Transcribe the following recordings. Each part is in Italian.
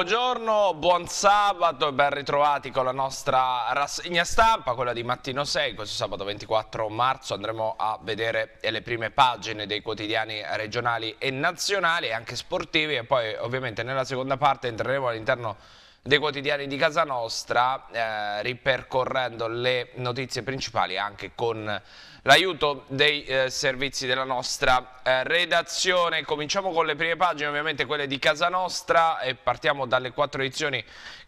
Buongiorno, buon sabato e ben ritrovati con la nostra rassegna stampa, quella di Mattino 6. Questo sabato 24 marzo andremo a vedere le prime pagine dei quotidiani regionali e nazionali e anche sportivi e poi ovviamente nella seconda parte entreremo all'interno dei quotidiani di casa nostra eh, ripercorrendo le notizie principali anche con l'aiuto dei eh, servizi della nostra eh, redazione. Cominciamo con le prime pagine, ovviamente quelle di casa nostra e partiamo dalle quattro edizioni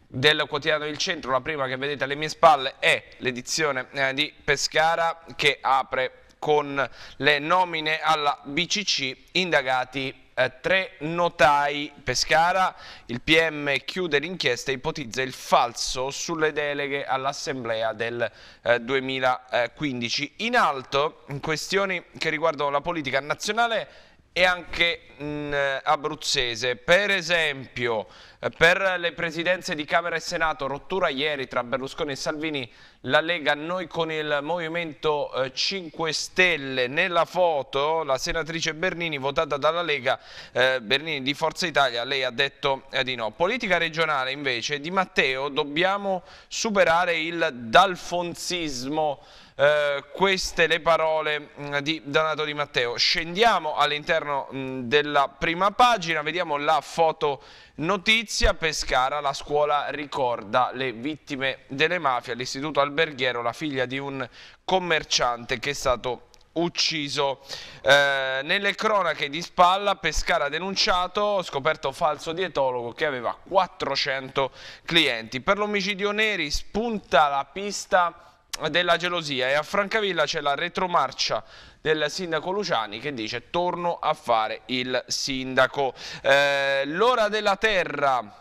del quotidiano Il Centro, la prima che vedete alle mie spalle è l'edizione eh, di Pescara che apre con le nomine alla BCC indagati eh, tre notai Pescara, il PM chiude l'inchiesta e ipotizza il falso sulle deleghe all'assemblea del eh, 2015. In alto, in questioni che riguardano la politica nazionale e anche mh, eh, abruzzese, per esempio per le presidenze di Camera e Senato, rottura ieri tra Berlusconi e Salvini, la Lega noi con il Movimento 5 eh, Stelle. Nella foto la senatrice Bernini votata dalla Lega, eh, Bernini di Forza Italia, lei ha detto eh, di no. Politica regionale invece di Matteo, dobbiamo superare il dalfonsismo. Eh, queste le parole mh, mm, di Donato Di Matteo. Scendiamo all'interno mm, della prima pagina, vediamo la foto Notizia Pescara, la scuola ricorda le vittime delle mafie, l'istituto alberghiero la figlia di un commerciante che è stato ucciso. Eh, nelle cronache di spalla Pescara ha denunciato, scoperto falso dietologo che aveva 400 clienti. Per l'omicidio Neri spunta la pista della gelosia e a Francavilla c'è la retromarcia del sindaco Luciani che dice torno a fare il sindaco. Eh, L'ora della terra...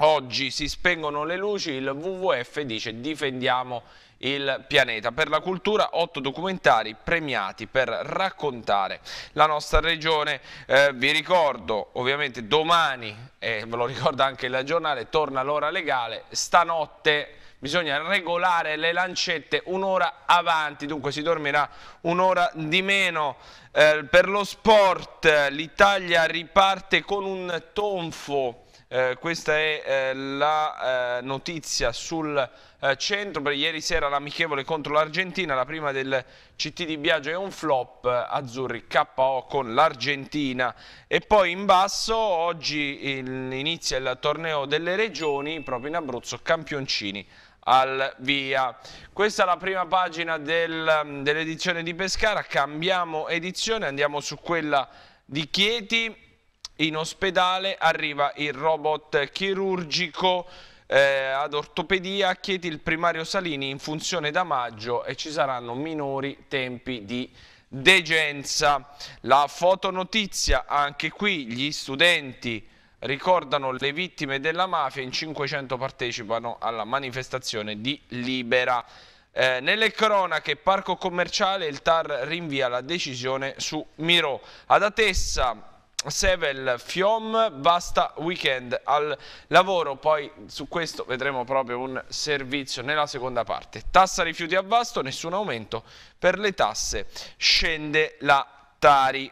Oggi si spengono le luci, il WWF dice difendiamo il pianeta. Per la cultura otto documentari premiati per raccontare la nostra regione. Eh, vi ricordo ovviamente domani, e eh, ve lo ricorda anche il giornale, torna l'ora legale, stanotte bisogna regolare le lancette un'ora avanti, dunque si dormirà un'ora di meno. Eh, per lo sport l'Italia riparte con un tonfo. Eh, questa è eh, la eh, notizia sul eh, centro, per ieri sera l'amichevole contro l'Argentina, la prima del CT di Biagio è un flop, eh, Azzurri KO con l'Argentina e poi in basso oggi il, inizia il torneo delle regioni proprio in Abruzzo, campioncini al via. Questa è la prima pagina del, mm, dell'edizione di Pescara, cambiamo edizione, andiamo su quella di Chieti. In ospedale arriva il robot chirurgico eh, ad ortopedia, Chieti il primario Salini in funzione da maggio e ci saranno minori tempi di degenza. La fotonotizia, anche qui gli studenti ricordano le vittime della mafia, in 500 partecipano alla manifestazione di Libera. Eh, nelle cronache, parco commerciale, il TAR rinvia la decisione su Miro. Ad Atessa, Sevel, Fiom, basta weekend al lavoro, poi su questo vedremo proprio un servizio nella seconda parte. Tassa rifiuti a vasto, nessun aumento, per le tasse scende la Tari.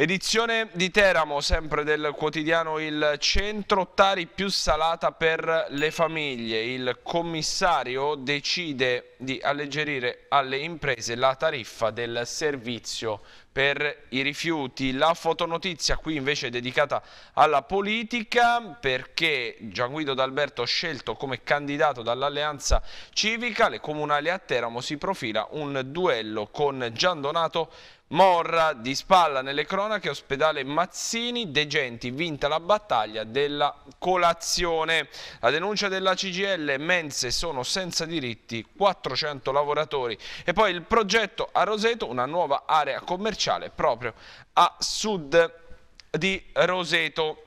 Edizione di Teramo, sempre del quotidiano Il Centro, Tari più salata per le famiglie. Il commissario decide di alleggerire alle imprese la tariffa del servizio per i rifiuti. La fotonotizia qui invece è dedicata alla politica perché Gian Guido D'Alberto scelto come candidato dall'alleanza civica, le comunali a Teramo si profila un duello con Gian Donato Morra di spalla nelle cronache, ospedale Mazzini, De Genti vinta la battaglia della colazione. La denuncia della CGL, mense sono senza diritti, 400 lavoratori. E poi il progetto a Roseto, una nuova area commerciale proprio a sud di Roseto.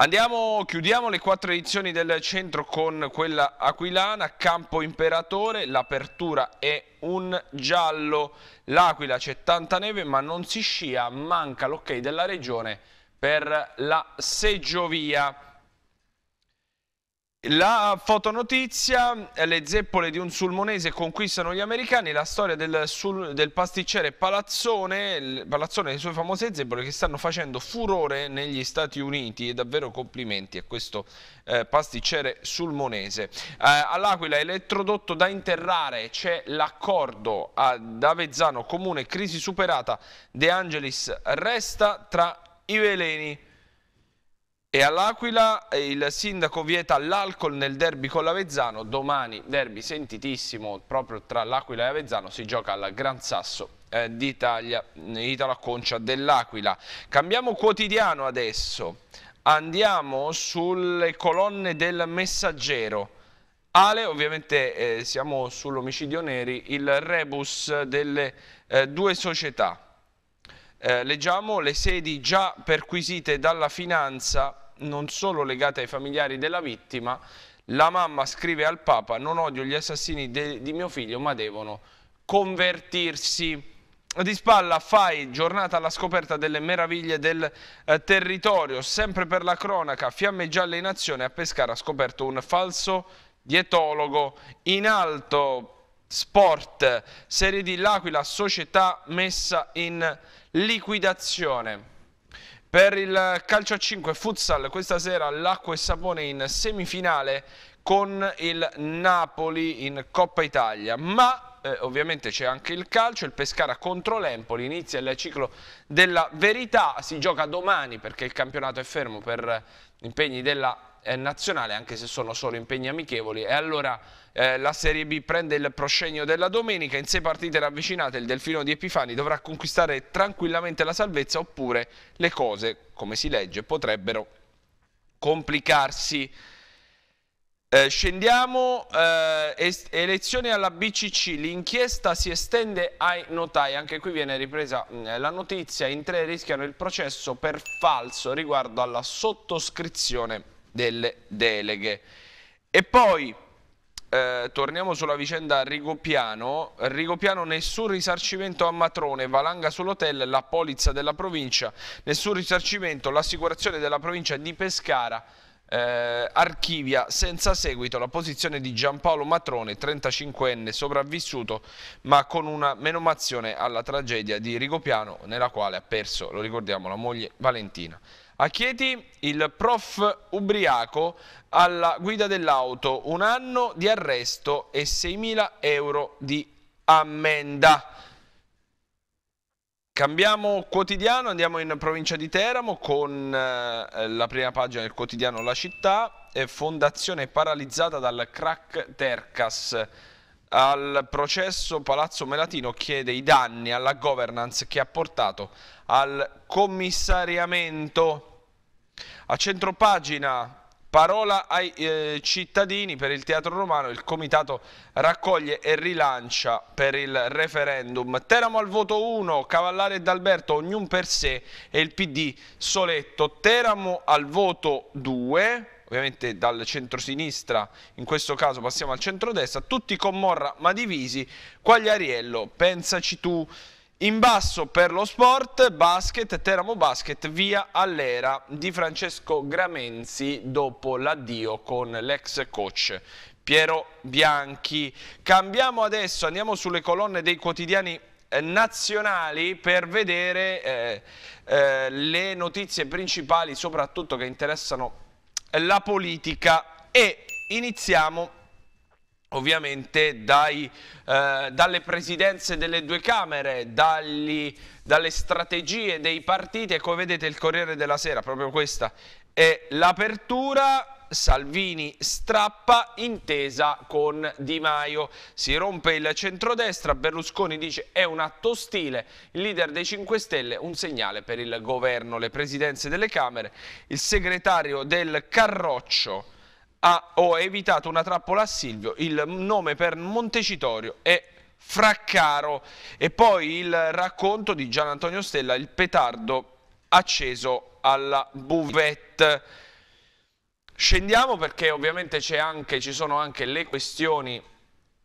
Andiamo, chiudiamo le quattro edizioni del centro con quella aquilana, Campo Imperatore, l'apertura è un giallo, l'Aquila c'è tanta neve ma non si scia, manca l'ok della regione per la Seggiovia. La fotonotizia, le zeppole di un sulmonese conquistano gli americani, la storia del, sul, del pasticcere Palazzone, Palazzone e le sue famose zeppole che stanno facendo furore negli Stati Uniti e davvero complimenti a questo eh, pasticcere sulmonese. Eh, All'Aquila elettrodotto da interrare, c'è l'accordo ad Avezzano Comune, crisi superata, De Angelis resta tra i veleni e all'Aquila eh, il sindaco vieta l'alcol nel derby con l'Avezzano, domani derby sentitissimo proprio tra l'Aquila e Avezzano, si gioca al Gran Sasso eh, d'Italia, Italo a Concia dell'Aquila. Cambiamo quotidiano adesso, andiamo sulle colonne del messaggero. Ale, ovviamente eh, siamo sull'omicidio Neri, il rebus delle eh, due società. Eh, leggiamo le sedi già perquisite dalla finanza, non solo legate ai familiari della vittima, la mamma scrive al Papa non odio gli assassini di mio figlio ma devono convertirsi. Di spalla fai giornata alla scoperta delle meraviglie del eh, territorio, sempre per la cronaca, fiamme gialle in azione, a Pescara ha scoperto un falso dietologo, in alto sport, serie di L'Aquila, società messa in liquidazione. Per il calcio a 5 futsal questa sera l'acqua e sapone in semifinale con il Napoli in Coppa Italia, ma eh, ovviamente c'è anche il calcio, il Pescara contro l'Empoli, inizia il ciclo della verità, si gioca domani perché il campionato è fermo per eh, impegni della eh, nazionale, anche se sono solo impegni amichevoli. E allora eh, la Serie B prende il proscenio della domenica, in sei partite ravvicinate il Delfino di Epifani dovrà conquistare tranquillamente la salvezza oppure le cose, come si legge, potrebbero complicarsi. Eh, scendiamo, eh, elezioni alla BCC, l'inchiesta si estende ai notai, anche qui viene ripresa mh, mm, la notizia, in tre rischiano il processo per falso riguardo alla sottoscrizione delle deleghe. E poi eh, torniamo sulla vicenda Rigopiano. Rigopiano nessun risarcimento a Matrone, valanga sull'hotel, la polizza della provincia, nessun risarcimento, l'assicurazione della provincia di Pescara. Eh, archivia senza seguito la posizione di Giampaolo Matrone, 35enne sopravvissuto ma con una menomazione alla tragedia di Rigopiano nella quale ha perso, lo ricordiamo, la moglie Valentina. A Chieti il prof ubriaco alla guida dell'auto, un anno di arresto e 6.000 euro di ammenda. Cambiamo quotidiano, andiamo in provincia di Teramo con eh, la prima pagina del quotidiano La Città, eh, fondazione paralizzata dal crack Tercas. Al processo Palazzo Melatino chiede i danni alla governance che ha portato al commissariamento. A centropagina parola ai eh, cittadini per il teatro romano, il comitato raccoglie e rilancia per il referendum. Teramo al voto 1, Cavallare e D'Alberto, ognun per sé e il PD Soletto. Teramo al voto 2 ovviamente dal centro-sinistra, in questo caso passiamo al centro-destra, tutti con Morra ma divisi, Quagliariello, pensaci tu, in basso per lo sport, basket, Teramo Basket via all'era di Francesco Gramenzi dopo l'addio con l'ex coach Piero Bianchi. Cambiamo adesso, andiamo sulle colonne dei quotidiani eh, nazionali per vedere eh, eh, le notizie principali soprattutto che interessano la politica e iniziamo ovviamente dai, eh, dalle presidenze delle due Camere, dagli, dalle strategie dei partiti e come vedete il Corriere della Sera, proprio questa è l'apertura. Salvini strappa intesa con Di Maio. Si rompe il centrodestra, Berlusconi dice è un atto ostile, il leader dei 5 Stelle un segnale per il governo, le presidenze delle Camere, il segretario del Carroccio ha, ho evitato una trappola a Silvio, il nome per Montecitorio è Fraccaro e poi il racconto di Gian Antonio Stella, il petardo acceso alla buvette. Scendiamo perché ovviamente anche, ci sono anche le questioni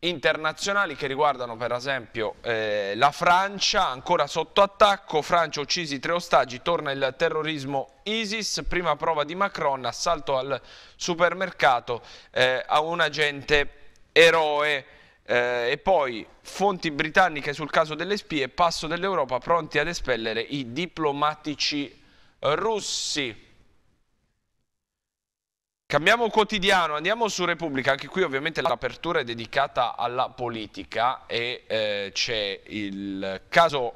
internazionali che riguardano per esempio eh, la Francia, ancora sotto attacco, Francia uccisi tre ostaggi, torna il terrorismo ISIS, prima prova di Macron, assalto al supermercato eh, a un agente eroe eh, e poi fonti britanniche sul caso delle spie, passo dell'Europa pronti ad espellere i diplomatici russi. Cambiamo quotidiano, andiamo su Repubblica, anche qui ovviamente l'apertura è dedicata alla politica e eh, c'è il caso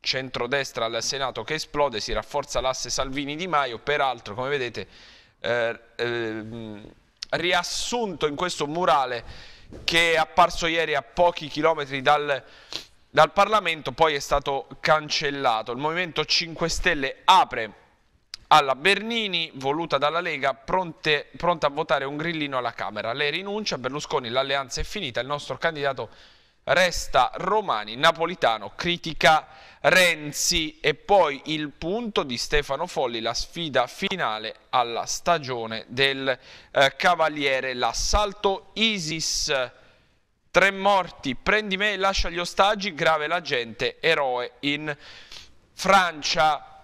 centrodestra al Senato che esplode, si rafforza l'asse Salvini-Di Maio, peraltro come vedete eh, eh, riassunto in questo murale che è apparso ieri a pochi chilometri dal, dal Parlamento, poi è stato cancellato. Il Movimento 5 Stelle apre alla Bernini, voluta dalla Lega, pronte, pronta a votare un grillino alla Camera. Lei rinuncia, Berlusconi, l'alleanza è finita, il nostro candidato resta Romani, Napolitano, critica Renzi e poi il punto di Stefano Folli, la sfida finale alla stagione del eh, Cavaliere, l'assalto Isis. Tre morti, prendi me e lascia gli ostaggi, grave la gente, eroe in Francia.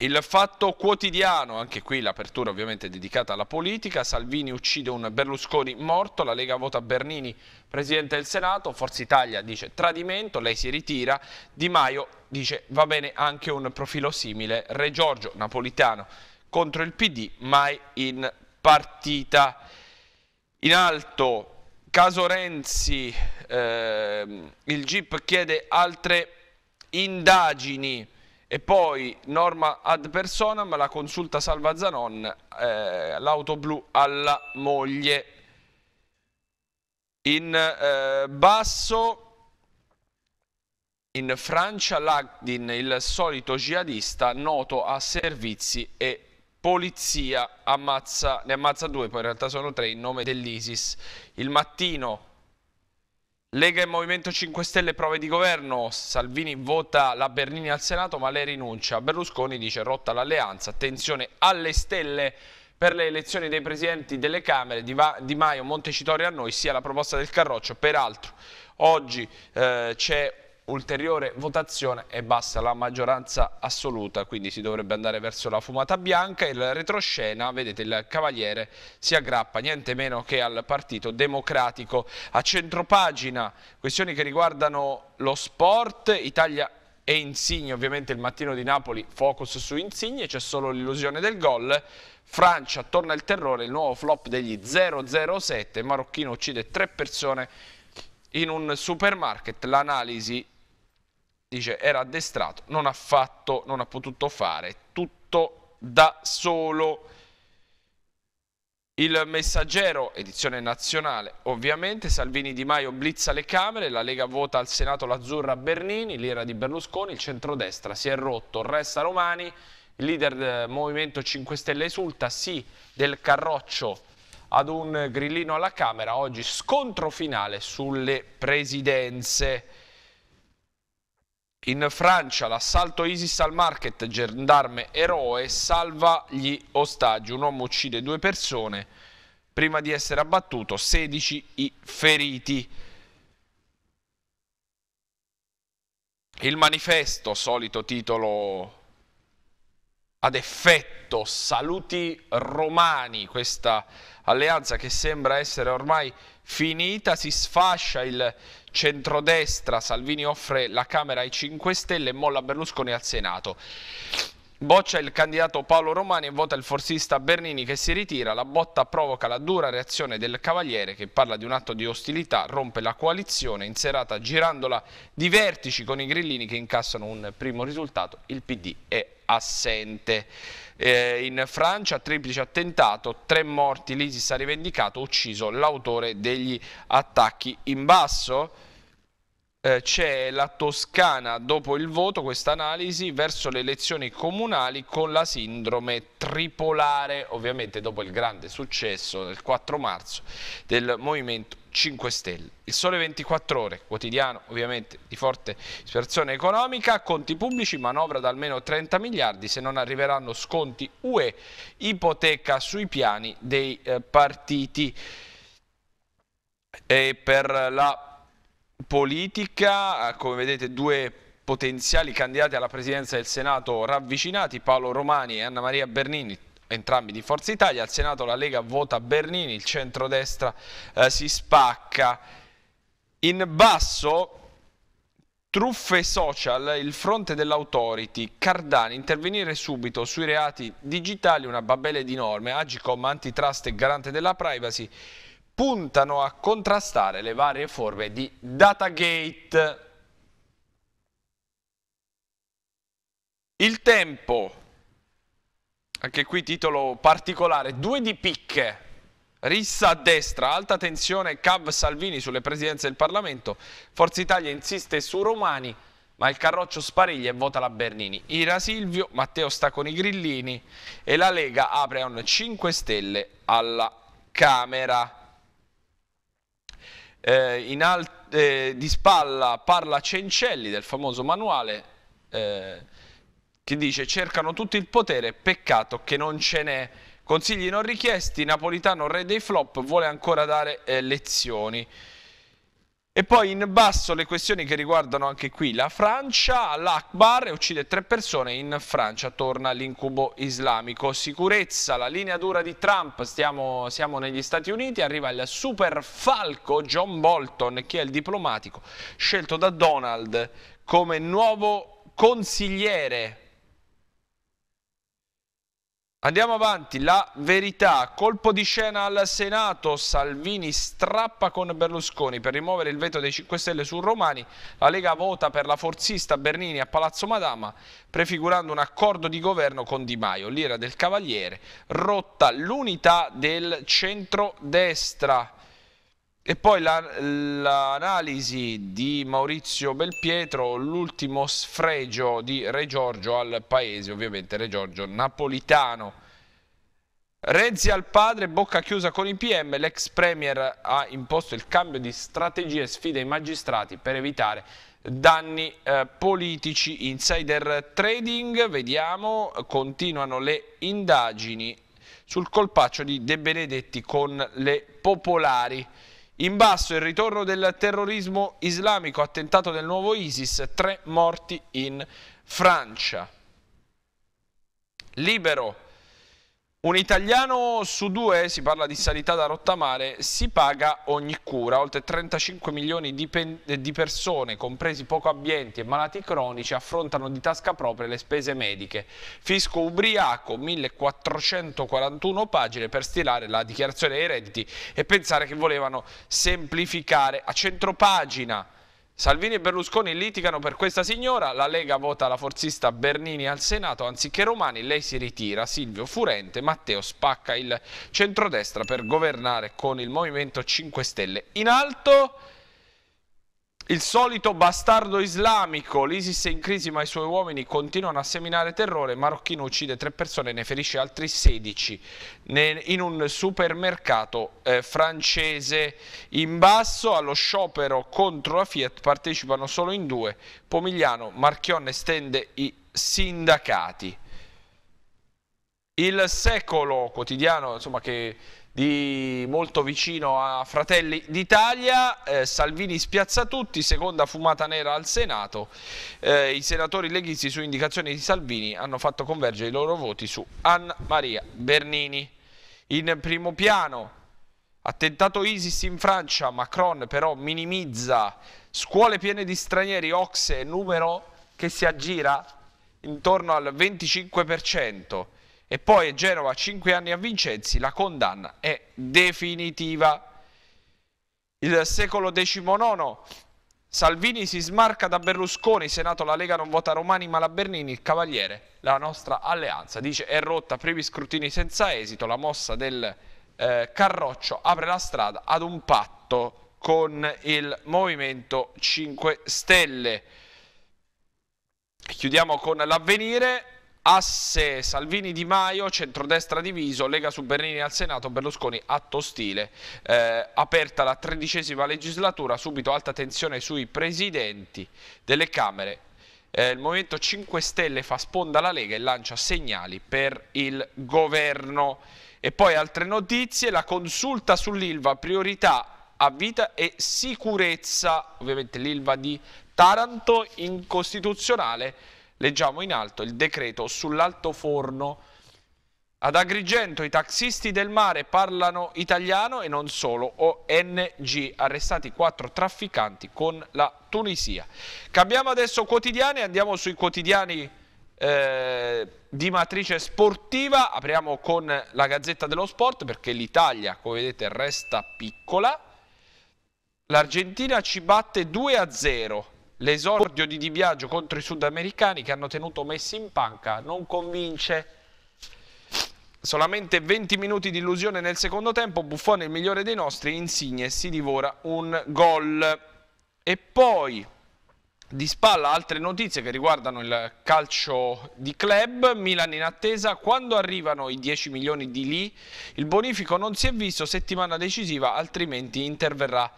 Il fatto quotidiano, anche qui l'apertura ovviamente dedicata alla politica, Salvini uccide un Berlusconi morto, la Lega vota Bernini Presidente del Senato, Forza Italia dice tradimento, lei si ritira, Di Maio dice va bene anche un profilo simile, Re Giorgio Napolitano contro il PD, mai in partita. In alto, caso Renzi, eh, il GIP chiede altre indagini e poi norma ad personam, la consulta salva Zanon, eh, l'auto blu alla moglie. In eh, basso, in Francia, l'Agdin, il solito jihadista, noto a servizi e polizia, ammazza, ne ammazza due, poi in realtà sono tre, in nome dell'ISIS. Il mattino Lega e Movimento 5 Stelle prove di governo, Salvini vota la Bernini al Senato ma lei rinuncia, Berlusconi dice rotta l'alleanza, attenzione alle stelle per le elezioni dei presidenti delle Camere di, Va di Maio, Montecitorio a noi sia la proposta del Carroccio, peraltro oggi eh, c'è ulteriore votazione e basta la maggioranza assoluta, quindi si dovrebbe andare verso la fumata bianca. e la retroscena, vedete, il Cavaliere si aggrappa niente meno che al Partito Democratico. A centropagina, questioni che riguardano lo sport, Italia e Insigne, ovviamente il mattino di Napoli, focus su Insigne, c'è solo l'illusione del gol. Francia, torna il terrore, il nuovo flop degli 007, Marocchino uccide tre persone in un supermarket, l'analisi dice era addestrato, non ha fatto, non ha potuto fare tutto da solo. Il messaggero, edizione nazionale, ovviamente, Salvini Di Maio blizza le Camere, la Lega vota al Senato l'Azzurra Bernini, l'era di Berlusconi, il centrodestra si è rotto, resta Romani, il leader del Movimento 5 Stelle esulta, sì, del Carroccio ad un grillino alla Camera, oggi scontro finale sulle presidenze. In Francia l'assalto ISIS al market, gendarme eroe, salva gli ostaggi. Un uomo uccide due persone prima di essere abbattuto, 16 i feriti. Il manifesto, solito titolo ad effetto saluti romani, questa alleanza che sembra essere ormai finita, si sfascia il centrodestra, Salvini offre la Camera ai 5 Stelle e molla Berlusconi al Senato. Boccia il candidato Paolo Romani e vota il forsista Bernini che si ritira, la botta provoca la dura reazione del Cavaliere che parla di un atto di ostilità, rompe la coalizione, in serata girandola di vertici con i grillini che incassano un primo risultato, il PD è assente. Eh, in Francia triplice attentato, tre morti, l'ISIS ha rivendicato, ucciso l'autore degli attacchi. In basso eh, c'è la Toscana dopo il voto, questa analisi verso le elezioni comunali con la sindrome tripolare, ovviamente dopo il grande successo del 4 marzo del Movimento 5 Stelle. Il Sole 24 Ore, quotidiano ovviamente di forte ispirazione economica, conti pubblici, manovra da almeno 30 miliardi se non arriveranno sconti UE, ipoteca sui piani dei eh, partiti. E per la politica, eh, come vedete, due potenziali candidati alla presidenza del Senato ravvicinati, Paolo Romani e Anna Maria Bernini, entrambi di Forza Italia, al Senato la Lega vota Bernini, il centrodestra eh, si spacca. In basso Truffe social, il fronte dell'autority, Cardani, intervenire subito sui reati digitali, una babele di norme, Agicom, antitrust e garante della privacy, puntano a contrastare le varie forme di datagate. Il tempo anche qui titolo particolare, due di picche, rissa a destra, alta tensione Cav Salvini sulle presidenze del Parlamento, Forza Italia insiste su Romani, ma il Carroccio spariglia e vota la Bernini. Ira Silvio, Matteo sta con i grillini e la Lega apre a un 5 stelle alla Camera. Eh, eh, di spalla parla Cencelli del famoso manuale eh, che dice cercano tutto il potere, peccato che non ce n'è. Consigli non richiesti, Napolitano re dei flop vuole ancora dare eh, lezioni. E poi in basso le questioni che riguardano anche qui la Francia, l'Akbar uccide tre persone in Francia, torna l'incubo islamico, sicurezza, la linea dura di Trump, Stiamo, siamo negli Stati Uniti, arriva il super falco John Bolton che è il diplomatico scelto da Donald come nuovo consigliere Andiamo avanti, la verità, colpo di scena al Senato, Salvini strappa con Berlusconi per rimuovere il veto dei 5 Stelle su Romani, la Lega vota per la forzista Bernini a Palazzo Madama, prefigurando un accordo di governo con Di Maio, l'ira del Cavaliere, rotta l'unità del centrodestra. E poi l'analisi di Maurizio Belpietro, l'ultimo sfregio di Re Giorgio al paese, ovviamente Re Giorgio napolitano. Renzi al padre, bocca chiusa con i PM, l'ex premier ha imposto il cambio di strategie e sfida ai magistrati per evitare danni eh, politici. Insider trading, vediamo, continuano le indagini sul colpaccio di De Benedetti con le popolari. In basso il ritorno del terrorismo islamico, attentato del nuovo ISIS, tre morti in Francia. Libero un italiano su due, si parla di sanità da rottamare, si paga ogni cura. Oltre 35 milioni di, di, persone, compresi poco abbienti e malati cronici, affrontano di tasca propria le spese mediche. Fisco ubriaco, 1441 pagine per stilare la dichiarazione dei redditi e pensare che volevano semplificare. A centropagina Salvini e Berlusconi litigano per questa signora, la Lega vota la forzista Bernini al Senato anziché Romani, lei si ritira, Silvio Furente, Matteo spacca il centrodestra per governare con il Movimento 5 Stelle. In alto il solito bastardo islamico, l'ISIS è in crisi ma i suoi uomini continuano a seminare terrore, marocchino uccide tre persone e ne ferisce altri 16 in un supermercato eh, francese. In basso allo sciopero contro la Fiat partecipano solo in due, Pomigliano, Marchionne stende i sindacati. Il secolo quotidiano, insomma che di molto vicino a Fratelli d'Italia, eh, Salvini spiazza tutti, seconda fumata nera al Senato, eh, i senatori leghisti su indicazione di Salvini hanno fatto convergere i loro voti su Anna Maria Bernini. In primo piano, attentato ISIS in Francia, Macron però minimizza, scuole piene di stranieri, Oxe, numero che si aggira intorno al 25% e poi Genova 5 anni a Vincenzi, la condanna è definitiva. Il secolo XIX, Salvini si smarca da Berlusconi, Senato la Lega non vota Romani ma la Bernini, il Cavaliere, la nostra alleanza, dice è rotta, primi scrutini senza esito, la mossa del eh, Carroccio apre la strada ad un patto con il Movimento 5 Stelle. Chiudiamo con l'avvenire, Asse Salvini Di Maio, centrodestra diviso, Lega su Bernini al Senato, Berlusconi atto stile. Eh, aperta la tredicesima legislatura, subito alta tensione sui presidenti delle Camere. Eh, il Movimento 5 Stelle fa sponda alla Lega e lancia segnali per il governo. E poi altre notizie, la consulta sull'ILVA, priorità a vita e sicurezza, ovviamente l'ILVA di Taranto, incostituzionale leggiamo in alto il decreto sull'alto forno. Ad Agrigento i taxisti del mare parlano italiano e non solo, ONG, arrestati quattro trafficanti con la Tunisia. Cambiamo adesso quotidiani, andiamo sui quotidiani eh, di matrice sportiva, apriamo con la Gazzetta dello Sport perché l'Italia, come vedete, resta piccola. L'Argentina ci batte 2 a 0 L'esordio di Di Biagio contro i sudamericani che hanno tenuto Messi in panca non convince. Solamente 20 minuti di illusione nel secondo tempo, Buffone il migliore dei nostri, Insigne si divora un gol. E poi di spalla altre notizie che riguardano il calcio di club, Milan in attesa, quando arrivano i 10 milioni di lì, il bonifico non si è visto, settimana decisiva, altrimenti interverrà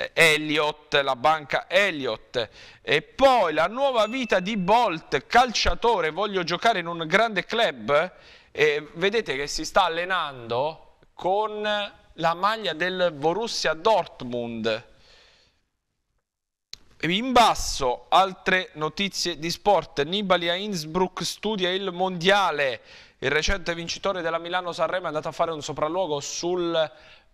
eh, Elliott, la banca Elliott e poi la nuova vita di Bolt, calciatore, voglio giocare in un grande club e vedete che si sta allenando con la maglia del Borussia Dortmund. In basso altre notizie di sport, Nibali a Innsbruck studia il mondiale, il recente vincitore della Milano-Sanremo è andato a fare un sopralluogo sul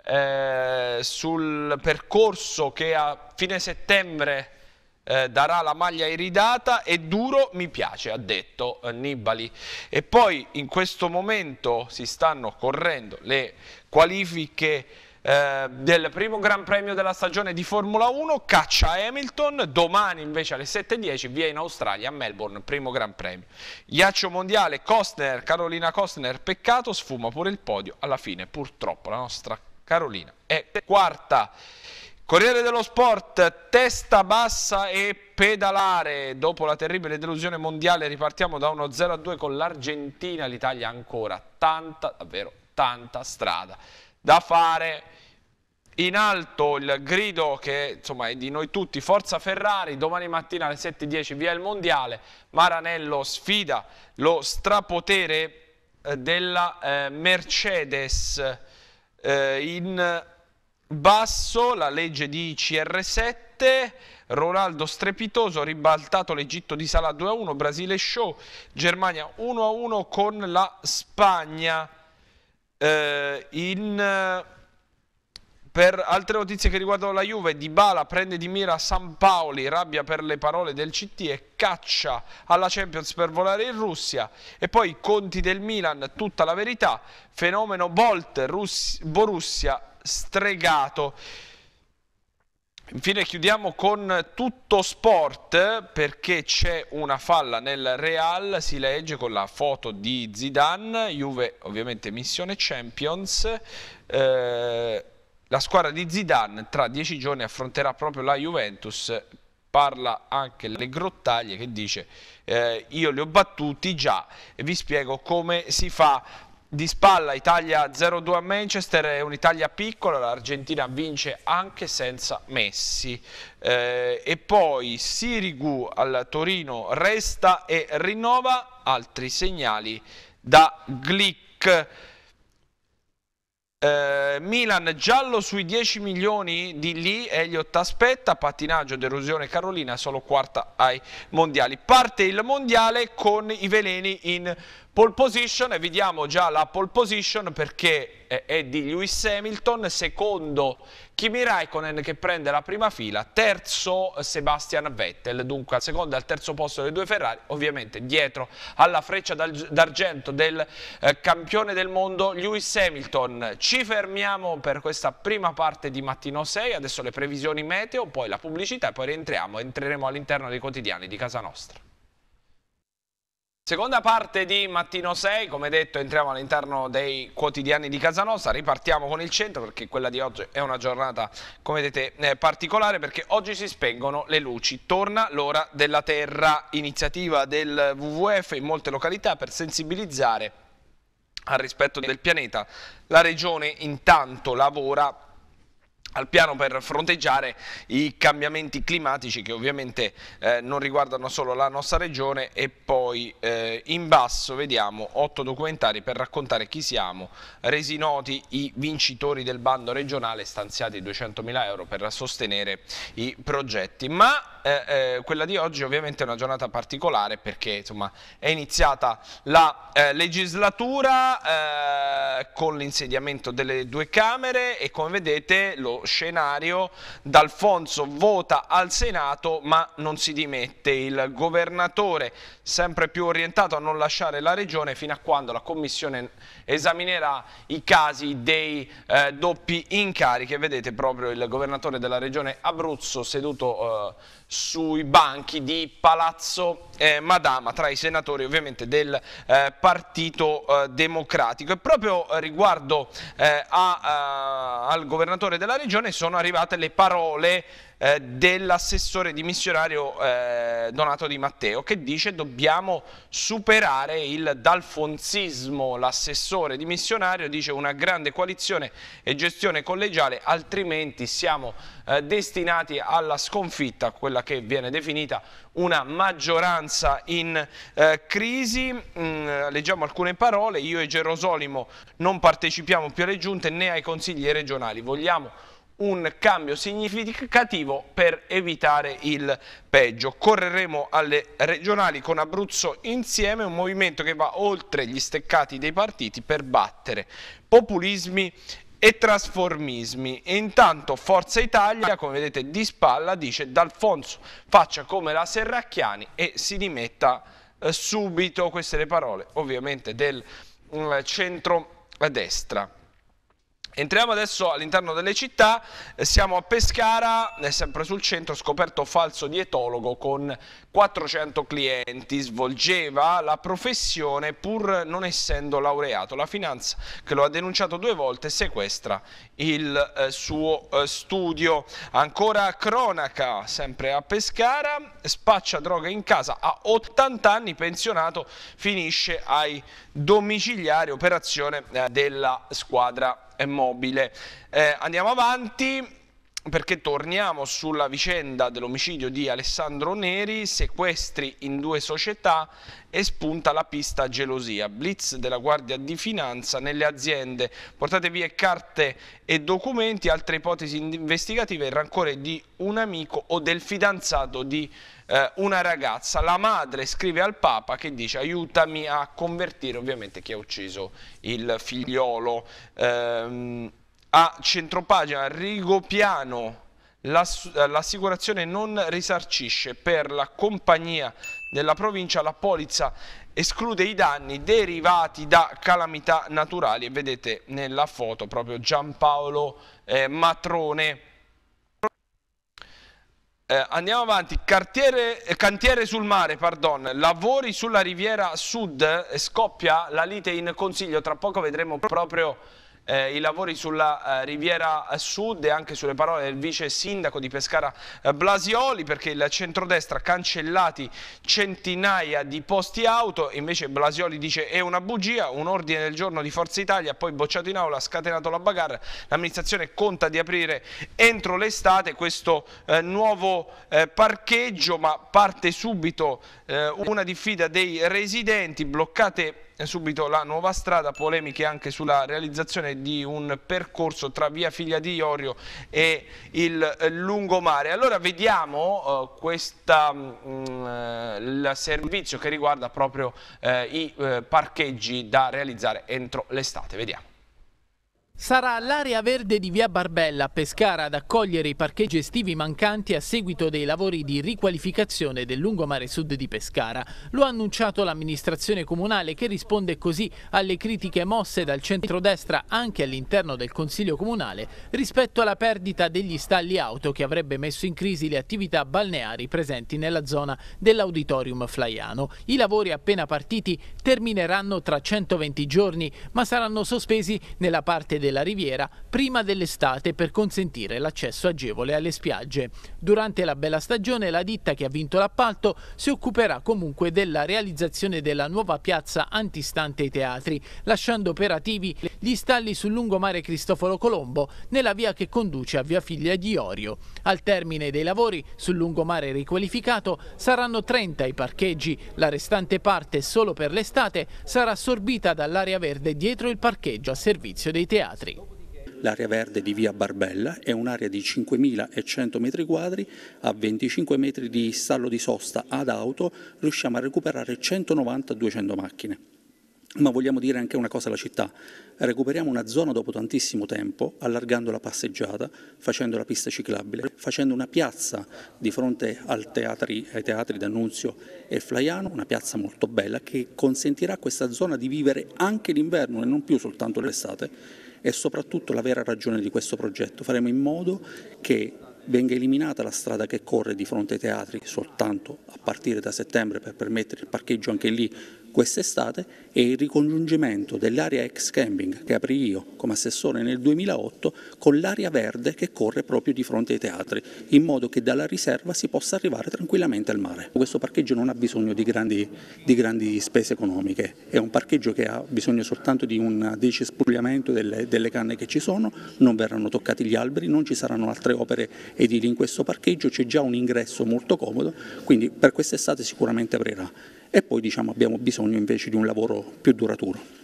eh, sul percorso che a fine settembre eh, darà la maglia iridata e duro mi piace, ha detto eh, Nibali. E poi in questo momento si stanno correndo le qualifiche eh, del primo Gran Premio della stagione di Formula 1, caccia Hamilton, domani invece alle 7.10 via in Australia, a Melbourne, primo Gran Premio. Ghiaccio mondiale, Costner, Carolina Costner, peccato, sfuma pure il podio, alla fine purtroppo la nostra Carolina è quarta. Corriere dello Sport, testa bassa e pedalare. Dopo la terribile delusione mondiale ripartiamo da 1 0-2 con l'Argentina. L'Italia ancora tanta, davvero tanta strada da fare. In alto il grido che insomma, è di noi tutti, Forza Ferrari, domani mattina alle 7.10 via il Mondiale, Maranello sfida lo strapotere eh, della eh, Mercedes eh, in basso la legge di CR7, Ronaldo strepitoso, ribaltato l'Egitto di Salah 2-1, a Brasile show, Germania 1-1 a con la Spagna. Eh, in per altre notizie che riguardano la Juve, Dybala prende di mira San Paoli, rabbia per le parole del CT e caccia alla Champions per volare in Russia. E poi Conti del Milan, tutta la verità, fenomeno Bolt, Russ Borussia stregato. Infine chiudiamo con tutto sport perché c'è una falla nel Real, si legge con la foto di Zidane, Juve ovviamente missione Champions. Eh, la squadra di Zidane tra dieci giorni affronterà proprio la Juventus, parla anche Le Grottaglie che dice eh, io li ho battuti già e vi spiego come si fa di spalla Italia 0-2 a Manchester è un'Italia piccola, l'Argentina vince anche senza Messi eh, e poi Sirigu al Torino resta e rinnova altri segnali da Glick eh, Milan giallo sui 10 milioni di lì, Elliot aspetta, pattinaggio, delusione Carolina, solo quarta ai mondiali. Parte il mondiale con i veleni in Pole position e vi già la pole position perché è eh, di Lewis Hamilton, secondo Kimi Raikkonen che prende la prima fila, terzo Sebastian Vettel, dunque al secondo e al terzo posto delle due Ferrari, ovviamente dietro alla freccia d'argento del eh, campione del mondo Lewis Hamilton. Ci fermiamo per questa prima parte di Mattino 6, adesso le previsioni meteo, poi la pubblicità e poi rientriamo, entreremo all'interno dei quotidiani di casa nostra. Seconda parte di Mattino 6, come detto entriamo all'interno dei quotidiani di casa nostra, ripartiamo con il centro perché quella di oggi è una giornata come vedete eh, particolare perché oggi si spengono le luci, torna l'ora della terra, iniziativa del WWF in molte località per sensibilizzare al rispetto del pianeta, la regione intanto lavora al piano per fronteggiare i cambiamenti climatici che ovviamente eh, non riguardano solo la nostra regione e poi eh, in basso vediamo otto documentari per raccontare chi siamo, resi noti i vincitori del bando regionale stanziati 200.000 euro per sostenere i progetti. Ma eh, eh, quella di oggi ovviamente è una giornata particolare perché insomma, è iniziata la eh, legislatura eh, con l'insediamento delle due Camere e come vedete lo scenario D'Alfonso vota al Senato ma non si dimette, il governatore sempre più orientato a non lasciare la regione fino a quando la Commissione esaminerà i casi dei eh, doppi incarichi, vedete proprio il governatore della regione Abruzzo seduto sui banchi di Palazzo eh, Madama tra i senatori ovviamente del eh, Partito eh, Democratico e proprio riguardo eh, a, a, eh, al governatore della regione sono arrivate le parole eh, dell'assessore dimissionario eh, Donato Di Matteo che dice dobbiamo superare il dalfonsismo l'assessore dimissionario dice una grande coalizione e gestione collegiale altrimenti siamo eh, destinati alla sconfitta, quella che viene definita una maggioranza in eh, crisi, mm, leggiamo alcune parole, io e Gerosolimo non partecipiamo più alle giunte né ai consigli regionali, vogliamo un cambio significativo per evitare il peggio. Correremo alle regionali con Abruzzo insieme, un movimento che va oltre gli steccati dei partiti per battere populismi e trasformismi. E intanto Forza Italia, come vedete di spalla, dice D'Alfonso faccia come la Serracchiani e si dimetta eh, subito. Queste le parole ovviamente del mm, centro-destra. Entriamo adesso all'interno delle città, eh, siamo a Pescara, eh, sempre sul centro, scoperto falso dietologo con 400 clienti, svolgeva la professione pur non essendo laureato. La finanza che lo ha denunciato due volte sequestra il eh, suo eh, studio. Ancora cronaca, sempre a Pescara, spaccia droga in casa, a 80 anni pensionato, finisce ai domiciliari, operazione eh, della squadra mobile. Eh, andiamo avanti perché torniamo sulla vicenda dell'omicidio di Alessandro Neri, sequestri in due società e spunta la pista gelosia. Blitz della Guardia di Finanza nelle aziende, portate via carte e documenti, altre ipotesi investigative, il rancore di un amico o del fidanzato di eh, una ragazza. La madre scrive al Papa che dice aiutami a convertire ovviamente chi ha ucciso il figliolo. Ehm, a centropagina Rigopiano eh, l'assicurazione non risarcisce per la compagnia della provincia la polizza esclude i danni derivati da calamità naturali vedete nella foto proprio Giampaolo eh, Matrone eh, andiamo avanti, Cartiere, eh, cantiere sul mare, pardon. lavori sulla riviera sud, eh, scoppia la lite in consiglio, tra poco vedremo proprio eh, i lavori sulla eh, Riviera Sud e anche sulle parole del vice sindaco di Pescara eh, Blasioli perché il centrodestra ha cancellati centinaia di posti auto, invece Blasioli dice è una bugia, un ordine del giorno di Forza Italia poi bocciato in aula, scatenato la bagarre, l'amministrazione conta di aprire entro l'estate questo eh, nuovo eh, parcheggio ma parte subito una diffida dei residenti bloccate subito la nuova strada, polemiche anche sulla realizzazione di un percorso tra via Figlia di Iorio e il lungomare. Allora vediamo eh, questa, mh, mm, eh, il servizio che riguarda proprio eh, i eh, parcheggi da realizzare entro l'estate, vediamo. Sarà l'area verde di via Barbella a Pescara ad accogliere i parcheggi estivi mancanti a seguito dei lavori di riqualificazione del lungomare sud di Pescara. Lo ha annunciato l'amministrazione comunale che risponde così alle critiche mosse dal centrodestra anche all'interno del Consiglio Comunale rispetto alla perdita degli stalli auto che avrebbe messo in crisi le attività balneari presenti nella zona dell'auditorium flaiano. I lavori appena partiti termineranno tra 120 giorni ma saranno sospesi nella parte del della Riviera prima dell'estate per consentire l'accesso agevole alle spiagge. Durante la bella stagione la ditta che ha vinto l'appalto si occuperà comunque della realizzazione della nuova piazza antistante ai teatri, lasciando operativi gli stalli sul lungomare Cristoforo Colombo nella via che conduce a via Figlia di Orio. Al termine dei lavori sul lungomare riqualificato saranno 30 i parcheggi, la restante parte solo per l'estate sarà assorbita dall'area verde dietro il parcheggio a servizio dei teatri metri. L'area verde di via Barbella è un'area di 5.100 metri quadri, a 25 metri di stallo di sosta ad auto riusciamo a recuperare 190-200 macchine. Ma vogliamo dire anche una cosa alla città, recuperiamo una zona dopo tantissimo tempo, allargando la passeggiata, facendo la pista ciclabile, facendo una piazza di fronte teatri, ai teatri d'Annunzio e Flaiano, una piazza molto bella che consentirà a questa zona di vivere anche l'inverno e non più soltanto l'estate è soprattutto la vera ragione di questo progetto. Faremo in modo che venga eliminata la strada che corre di fronte ai teatri soltanto a partire da settembre per permettere il parcheggio anche lì quest'estate è il ricongiungimento dell'area ex camping che aprì io come assessore nel 2008 con l'area verde che corre proprio di fronte ai teatri, in modo che dalla riserva si possa arrivare tranquillamente al mare. Questo parcheggio non ha bisogno di grandi, di grandi spese economiche, è un parcheggio che ha bisogno soltanto di un decespugliamento delle, delle canne che ci sono, non verranno toccati gli alberi, non ci saranno altre opere edili in questo parcheggio, c'è già un ingresso molto comodo, quindi per quest'estate sicuramente aprirà e poi diciamo, abbiamo bisogno invece di un lavoro più duraturo.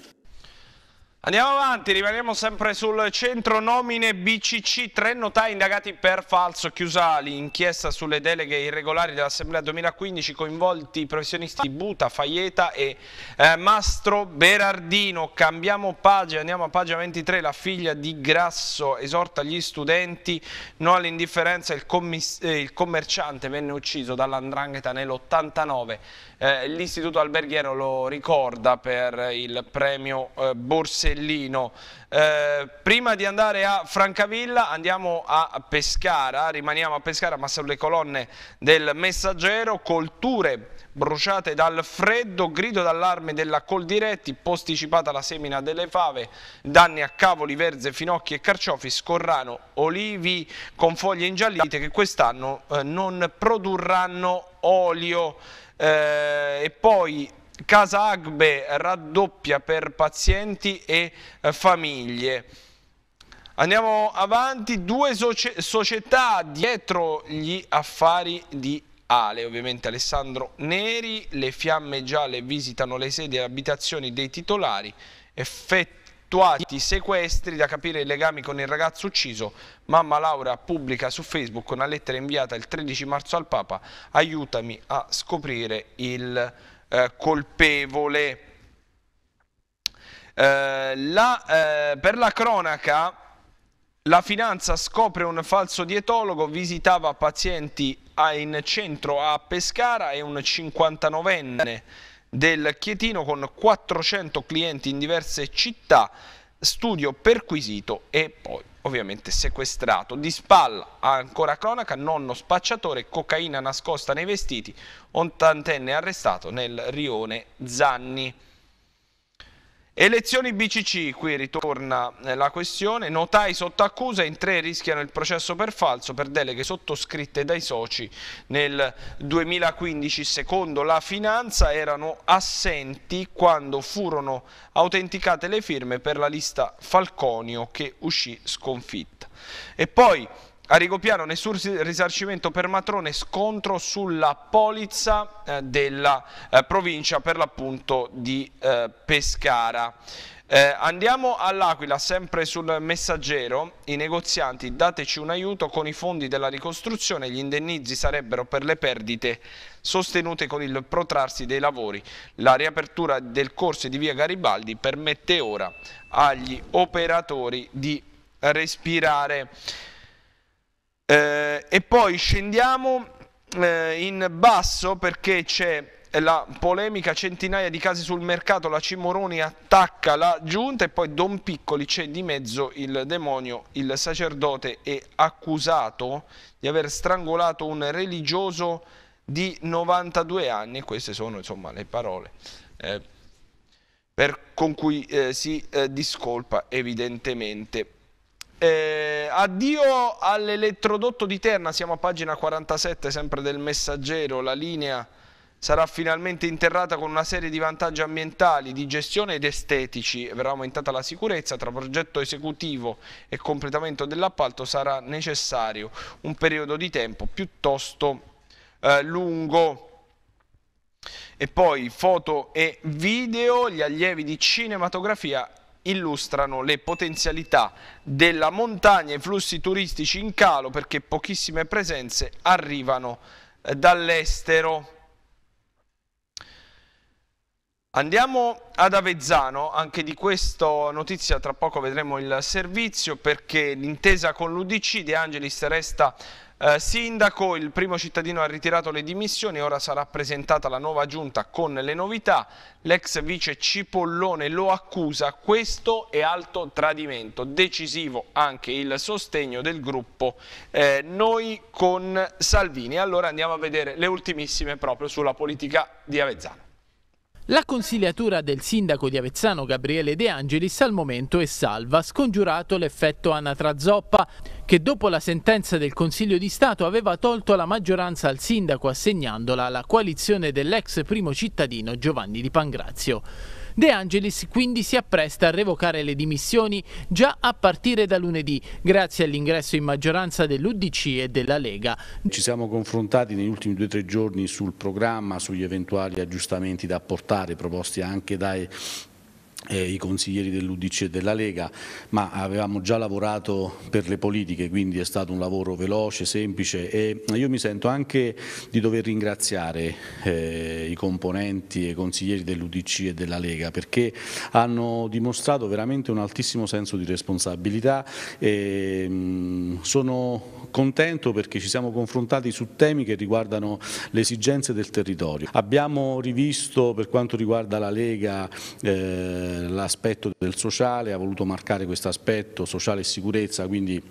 Andiamo avanti, rimaniamo sempre sul centro nomine BCC, tre notai indagati per falso, chiusa l'inchiesta sulle deleghe irregolari dell'Assemblea 2015, coinvolti i professionisti Buta, Faieta e eh, Mastro Berardino. Cambiamo pagina, andiamo a pagina 23, la figlia di Grasso esorta gli studenti, no all'indifferenza, il, eh, il commerciante venne ucciso dall'andrangheta nell'89 eh, L'istituto alberghiero lo ricorda per il premio eh, Borsellino. Eh, prima di andare a Francavilla andiamo a Pescara, rimaniamo a Pescara ma sulle colonne del Messaggero, colture bruciate dal freddo, grido d'allarme della Coldiretti, posticipata la semina delle fave, danni a cavoli, verze, finocchi e carciofi, scorrano, olivi con foglie ingiallite che quest'anno eh, non produrranno olio eh, e poi Casa Agbe raddoppia per pazienti e eh, famiglie. Andiamo avanti, due società dietro gli affari di Ale, ovviamente Alessandro Neri, le fiamme gialle visitano le sedi e abitazioni dei titolari, effetti effettuati sequestri da capire i legami con il ragazzo ucciso, mamma Laura pubblica su Facebook una lettera inviata il 13 marzo al Papa, aiutami a scoprire il eh, colpevole. Eh, la, eh, per la cronaca, la finanza scopre un falso dietologo, visitava pazienti in centro a Pescara e un 59enne del Chietino con 400 clienti in diverse città, studio perquisito e poi ovviamente sequestrato. Di spalla, ancora cronaca, nonno spacciatore, cocaina nascosta nei vestiti, ottantenne arrestato nel rione Zanni. Elezioni BCC, qui ritorna eh, la questione, notai sotto accusa, in tre rischiano il processo per falso per deleghe sottoscritte dai soci nel 2015. Secondo la finanza erano assenti quando furono autenticate le firme per la lista Falconio che uscì sconfitta. E poi a ricopiare nessun risarcimento per matrone scontro sulla polizza eh, della eh, provincia per l'appunto di eh, Pescara. Eh, andiamo all'Aquila, sempre sul messaggero, i negozianti dateci un aiuto con i fondi della ricostruzione, gli indennizi sarebbero per le perdite sostenute con il protrarsi dei lavori. La riapertura del corso di via Garibaldi permette ora agli operatori di respirare. Eh, e poi scendiamo eh, in basso perché c'è la polemica centinaia di casi sul mercato, la Cimoroni attacca la giunta e poi Don Piccoli c'è di mezzo il demonio, il sacerdote è accusato di aver strangolato un religioso di 92 anni, queste sono insomma le parole eh, per, con cui eh, si eh, discolpa evidentemente eh, addio all'elettrodotto di Terna, siamo a pagina 47 sempre del Messaggero, la linea sarà finalmente interrata con una serie di vantaggi ambientali, di gestione ed estetici, verrà aumentata la sicurezza, tra progetto esecutivo e completamento dell'appalto sarà necessario un periodo di tempo piuttosto eh, lungo. E poi foto e video, gli allievi di cinematografia illustrano le potenzialità della montagna e i flussi turistici in calo perché pochissime presenze arrivano eh, dall'estero. Andiamo ad Avezzano, anche di questa notizia tra poco vedremo il servizio perché l'intesa con l'Udc De Angelis resta eh, sindaco, il primo cittadino ha ritirato le dimissioni, ora sarà presentata la nuova giunta con le novità. L'ex vice Cipollone lo accusa, questo è alto tradimento. Decisivo anche il sostegno del gruppo eh, Noi con Salvini. Allora andiamo a vedere le ultimissime proprio sulla politica di Avezzano. La consigliatura del sindaco di Avezzano Gabriele De Angelis al momento è salva, scongiurato l'effetto Anatra Zoppa, che dopo la sentenza del Consiglio di Stato aveva tolto la maggioranza al sindaco assegnandola alla coalizione dell'ex primo cittadino Giovanni Di Pangrazio. De Angelis quindi si appresta a revocare le dimissioni già a partire da lunedì, grazie all'ingresso in maggioranza dell'Udc e della Lega. Ci siamo confrontati negli ultimi due o tre giorni sul programma, sugli eventuali aggiustamenti da apportare proposti anche dai eh, i consiglieri dell'Udc e della Lega, ma avevamo già lavorato per le politiche, quindi è stato un lavoro veloce, semplice e io mi sento anche di dover ringraziare eh, i componenti e i consiglieri dell'Udc e della Lega perché hanno dimostrato veramente un altissimo senso di responsabilità e mh, sono contento perché ci siamo confrontati su temi che riguardano le esigenze del territorio. Abbiamo rivisto per quanto riguarda la Lega eh, l'aspetto del sociale, ha voluto marcare questo aspetto sociale e sicurezza, quindi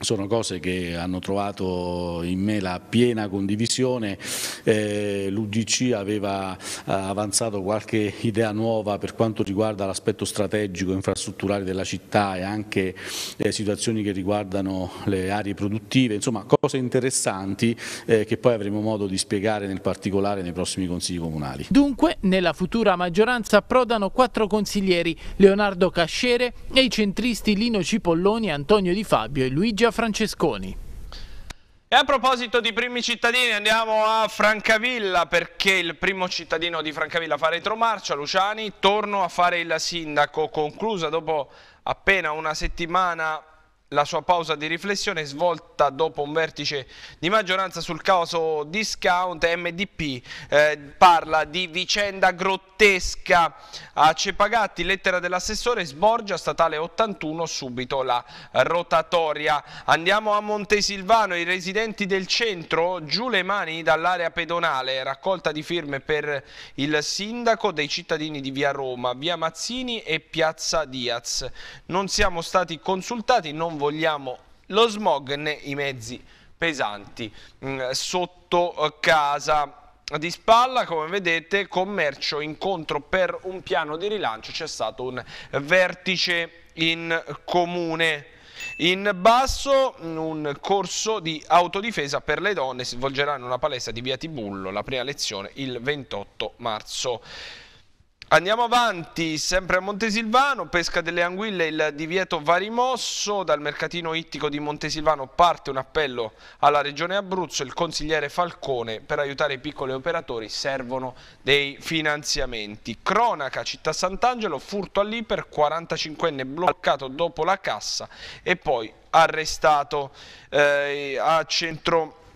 sono cose che hanno trovato in me la piena condivisione, eh, l'Udc aveva eh, avanzato qualche idea nuova per quanto riguarda l'aspetto strategico infrastrutturale della città e anche eh, situazioni che riguardano le aree produttive, insomma cose interessanti eh, che poi avremo modo di spiegare nel particolare nei prossimi consigli comunali. Dunque nella futura maggioranza approdano quattro consiglieri, Leonardo Cascere e i centristi Lino Cipolloni, Antonio Di Fabio e Luigi via Francesconi. E a proposito di primi cittadini andiamo a Francavilla perché il primo cittadino di Francavilla fa retromarcia, Luciani, torno a fare il sindaco, conclusa dopo appena una settimana la sua pausa di riflessione svolta dopo un vertice di maggioranza sul caso discount MDP eh, parla di vicenda grottesca a Cepagatti lettera dell'assessore sborgia statale 81 subito la rotatoria andiamo a Montesilvano i residenti del centro giù le mani dall'area pedonale raccolta di firme per il sindaco dei cittadini di via Roma via Mazzini e piazza Diaz non siamo stati consultati non vogliamo lo smog né i mezzi pesanti mm, sotto eh, casa di spalla, come vedete, commercio incontro per un piano di rilancio, c'è stato un vertice in comune. In basso mm, un corso di autodifesa per le donne si svolgerà in una palestra di Via Tibullo, la prima lezione il 28 marzo. Andiamo avanti, sempre a Montesilvano, pesca delle anguille, il divieto va rimosso, dal mercatino ittico di Montesilvano parte un appello alla regione Abruzzo, il consigliere Falcone per aiutare i piccoli operatori servono dei finanziamenti. Cronaca, città Sant'Angelo, furto all'Iper, 45enne bloccato dopo la cassa e poi arrestato eh, a centro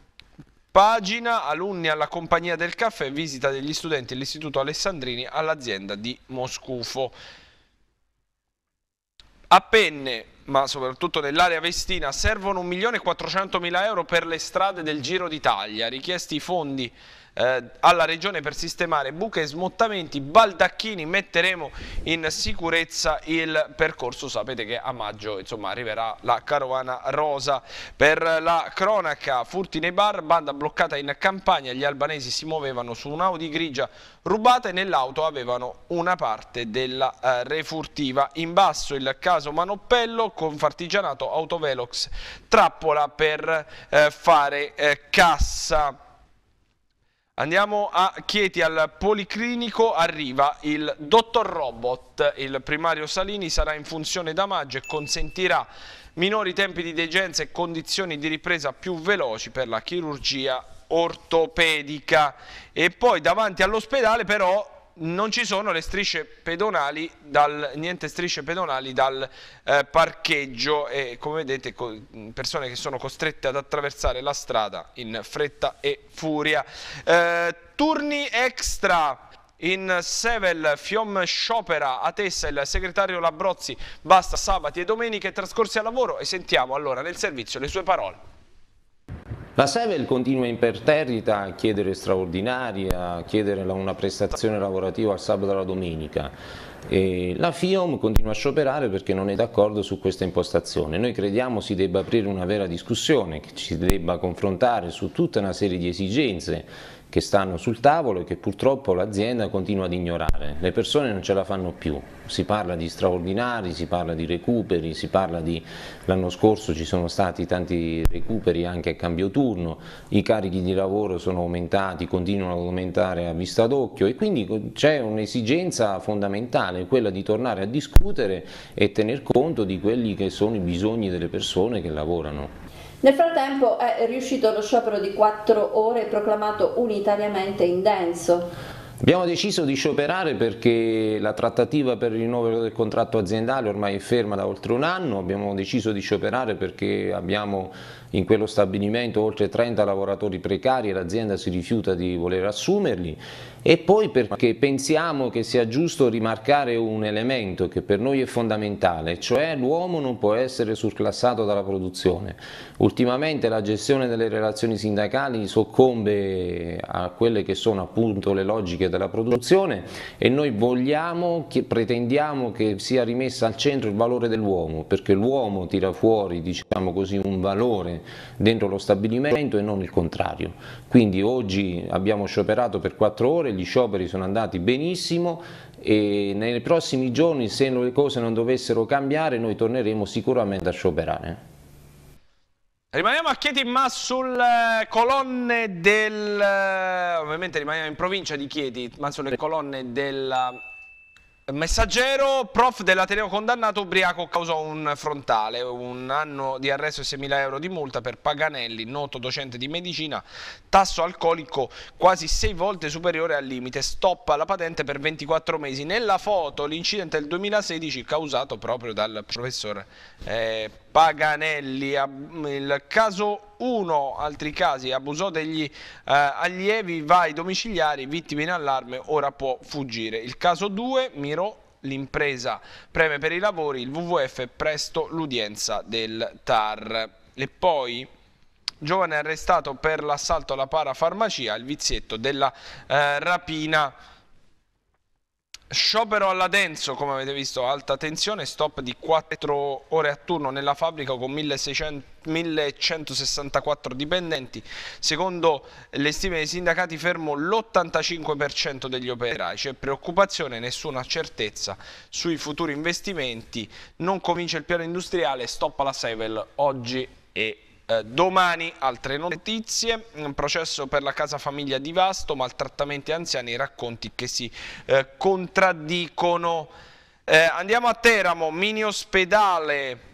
Pagina alunni alla compagnia del caffè, visita degli studenti dell'istituto Alessandrini all'azienda di Moscufo. A Penne, ma soprattutto nell'area vestina, servono 1.400.000 euro per le strade del Giro d'Italia, richiesti i fondi eh, alla regione per sistemare buche e smottamenti, baldacchini, metteremo in sicurezza il percorso, sapete che a maggio insomma, arriverà la carovana rosa. Per la cronaca, furti nei bar, banda bloccata in campagna, gli albanesi si muovevano su un'Audi grigia rubata e nell'auto avevano una parte della eh, refurtiva. In basso il caso Manoppello, con confartigianato, autovelox, trappola per eh, fare eh, cassa. Andiamo a Chieti, al Policlinico arriva il Dottor Robot, il primario Salini sarà in funzione da maggio e consentirà minori tempi di degenza e condizioni di ripresa più veloci per la chirurgia ortopedica. E poi davanti all'ospedale però non ci sono le strisce pedonali dal, niente strisce pedonali dal eh, parcheggio e come vedete persone che sono costrette ad attraversare la strada in fretta e furia eh, turni extra in Sevel, Fiom Sciopera, a Tessa il segretario Labrozzi, basta sabati e domeniche trascorsi al lavoro e sentiamo allora nel servizio le sue parole. La Sevel continua imperterrita a chiedere straordinari, a chiedere una prestazione lavorativa al sabato e alla domenica. E la FIOM continua a scioperare perché non è d'accordo su questa impostazione. Noi crediamo si debba aprire una vera discussione, che ci debba confrontare su tutta una serie di esigenze che stanno sul tavolo e che purtroppo l'azienda continua ad ignorare. Le persone non ce la fanno più, si parla di straordinari, si parla di recuperi, si parla di l'anno scorso ci sono stati tanti recuperi anche a cambio turno, i carichi di lavoro sono aumentati, continuano ad aumentare a vista d'occhio e quindi c'è un'esigenza fondamentale, quella di tornare a discutere e tener conto di quelli che sono i bisogni delle persone che lavorano. Nel frattempo è riuscito lo sciopero di 4 ore proclamato unitariamente indenso. Abbiamo deciso di scioperare perché la trattativa per il rinnovo del contratto aziendale ormai è ferma da oltre un anno, abbiamo deciso di scioperare perché abbiamo in quello stabilimento oltre 30 lavoratori precari e l'azienda si rifiuta di voler assumerli e poi perché pensiamo che sia giusto rimarcare un elemento che per noi è fondamentale, cioè l'uomo non può essere surclassato dalla produzione. Ultimamente la gestione delle relazioni sindacali soccombe a quelle che sono appunto le logiche della produzione e noi vogliamo, che, pretendiamo che sia rimessa al centro il valore dell'uomo, perché l'uomo tira fuori diciamo così, un valore dentro lo stabilimento e non il contrario. Quindi oggi abbiamo scioperato per quattro ore, gli scioperi sono andati benissimo e nei prossimi giorni se le cose non dovessero cambiare noi torneremo sicuramente a scioperare. Rimaniamo a Chieti ma sulle colonne del, eh, ovviamente rimaniamo in provincia di Chieti ma sulle colonne della Messaggero, prof dell'Ateneo condannato ubriaco causò un frontale, un anno di arresto e 6.000 euro di multa per Paganelli, noto docente di medicina, tasso alcolico quasi 6 volte superiore al limite, stoppa la patente per 24 mesi. Nella foto l'incidente del 2016 causato proprio dal professor eh, Paganelli. Il caso 1, altri casi, abusò degli eh, allievi, vai domiciliari, vittime in allarme, ora può fuggire. Il caso 2, Miro l'impresa preme per i lavori, il WWF presto l'udienza del TAR. E poi giovane arrestato per l'assalto alla parafarmacia, il vizietto della eh, rapina Sciopero alla Denso, come avete visto, alta tensione, stop di 4 ore a turno nella fabbrica con 1600, 1164 dipendenti. Secondo le stime dei sindacati fermo l'85% degli operai. C'è preoccupazione, nessuna certezza sui futuri investimenti. Non comincia il piano industriale, stop alla Sevel oggi e eh, domani altre notizie, un processo per la casa famiglia di Vasto, maltrattamenti anziani e racconti che si eh, contraddicono. Eh, andiamo a Teramo, mini ospedale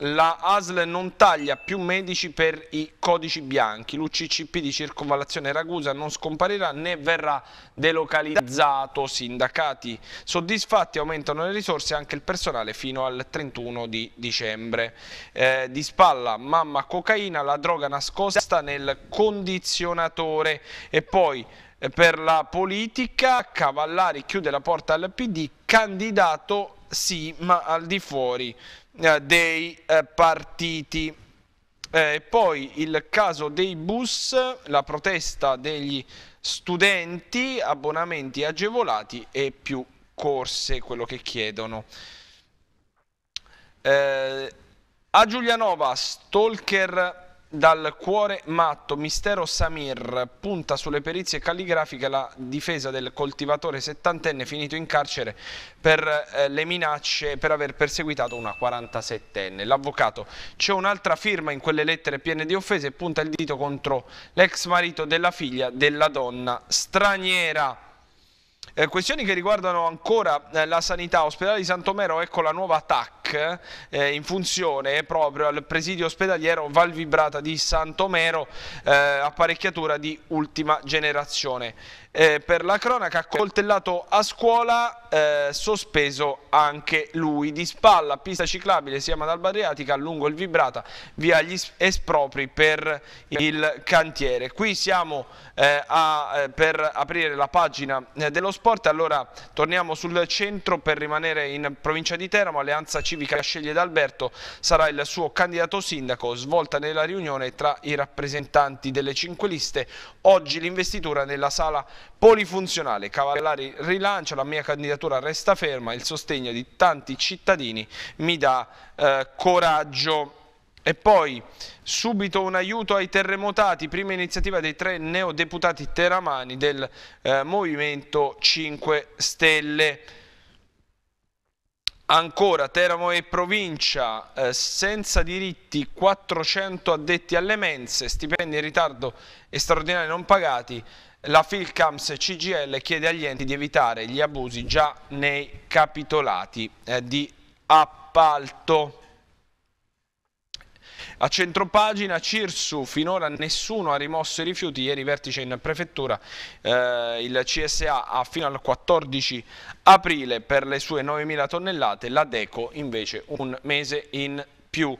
la ASL non taglia più medici per i codici bianchi, l'UCCP di Circonvallazione Ragusa non scomparirà né verrà delocalizzato, sindacati soddisfatti aumentano le risorse e anche il personale fino al 31 di dicembre. Eh, di spalla mamma cocaina, la droga nascosta nel condizionatore e poi eh, per la politica Cavallari chiude la porta al PD, candidato sì ma al di fuori eh, dei eh, partiti. Eh, poi il caso dei bus, la protesta degli studenti, abbonamenti agevolati e più corse, quello che chiedono. Eh, a Giulianova, stalker dal cuore matto, mistero Samir, punta sulle perizie calligrafiche la difesa del coltivatore settantenne finito in carcere per eh, le minacce per aver perseguitato una 47enne. L'avvocato c'è un'altra firma in quelle lettere piene di offese e punta il dito contro l'ex marito della figlia della donna straniera. Eh, questioni che riguardano ancora eh, la sanità. Ospedale di Santomero, ecco la nuova TAC eh, in funzione proprio al presidio ospedaliero Valvibrata di Santomero, eh, apparecchiatura di ultima generazione eh, per la cronaca, coltellato a scuola, eh, sospeso anche lui. Di spalla, pista ciclabile, siamo ad Alba Adriatica, lungo il Vibrata, via gli espropri per il cantiere. Qui siamo eh, a, eh, per aprire la pagina eh, dello sport, allora torniamo sul centro per rimanere in provincia di Teramo, Alleanza Civica sceglie D'Alberto, sarà il suo candidato sindaco, svolta nella riunione tra i rappresentanti delle cinque liste, oggi l'investitura nella sala polifunzionale. Cavallari rilancia, la mia candidatura resta ferma, il sostegno di tanti cittadini mi dà eh, coraggio. E poi subito un aiuto ai terremotati, prima iniziativa dei tre neodeputati teramani del eh, Movimento 5 Stelle. Ancora Teramo e provincia, eh, senza diritti 400 addetti alle mense, stipendi in ritardo e straordinari non pagati, la Filcams CGL chiede agli enti di evitare gli abusi già nei capitolati eh, di appalto. A centropagina Cirsu, finora nessuno ha rimosso i rifiuti, ieri vertice in prefettura, eh, il CSA ha fino al 14 aprile per le sue 9.000 tonnellate, la Deco invece un mese in più.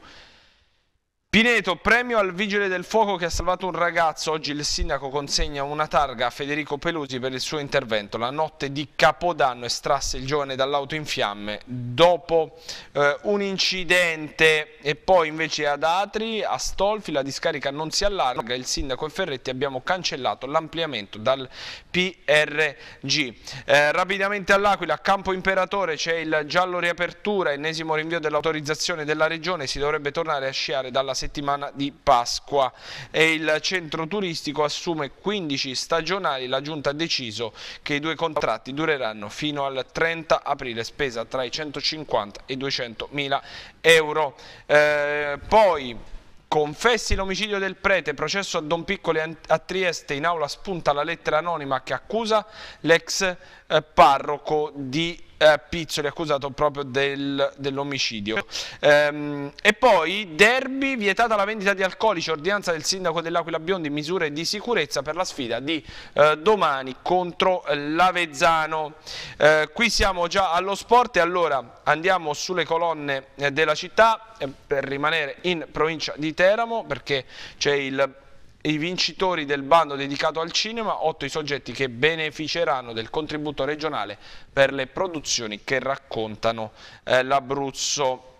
Pineto, premio al vigile del fuoco che ha salvato un ragazzo. Oggi il sindaco consegna una targa a Federico Pelusi per il suo intervento. La notte di Capodanno estrasse il giovane dall'auto in fiamme dopo eh, un incidente e poi invece ad Atri, a Stolfi, la discarica non si allarga. Il sindaco e Ferretti abbiamo cancellato l'ampliamento dal PRG. Eh, rapidamente all'Aquila, a Campo Imperatore, c'è il giallo riapertura, ennesimo rinvio dell'autorizzazione della regione. Si dovrebbe tornare a sciare dalla settimana settimana di Pasqua e il centro turistico assume 15 stagionali. La giunta ha deciso che i due contratti dureranno fino al 30 aprile, spesa tra i 150 e i 200 mila euro. Eh, poi Confessi l'omicidio del prete, processo a Don Piccoli a Trieste, in aula spunta la lettera anonima che accusa l'ex eh, parroco di eh, Pizzoli accusato proprio del, dell'omicidio. Ehm, e poi Derby, vietata la vendita di alcolici, ordinanza del sindaco dell'Aquila Biondi, misure di sicurezza per la sfida di eh, domani contro l'Avezzano. Eh, qui siamo già allo sport e allora andiamo sulle colonne eh, della città eh, per rimanere in provincia di Teramo perché c'è il i vincitori del bando dedicato al cinema, 8 i soggetti che beneficeranno del contributo regionale per le produzioni che raccontano eh, l'Abruzzo.